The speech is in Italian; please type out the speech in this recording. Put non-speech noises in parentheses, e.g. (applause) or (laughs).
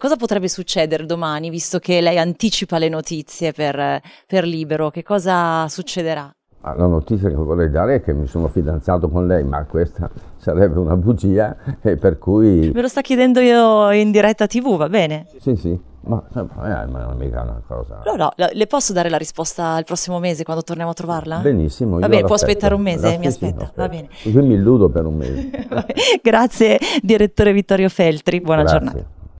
Cosa potrebbe succedere domani, visto che lei anticipa le notizie per, per Libero? Che cosa succederà? La notizia che vorrei dare è che mi sono fidanzato con lei, ma questa sarebbe una bugia e per cui... Me lo sta chiedendo io in diretta tv, va bene? Sì, sì, ma, eh, ma non è mica una cosa... No, no, le posso dare la risposta il prossimo mese quando torniamo a trovarla? Benissimo. Va bene, può aspettare un mese, eh, mi aspetta, aspetta, va bene. Io mi illudo per un mese. (laughs) Grazie direttore Vittorio Feltri, buona Grazie. giornata.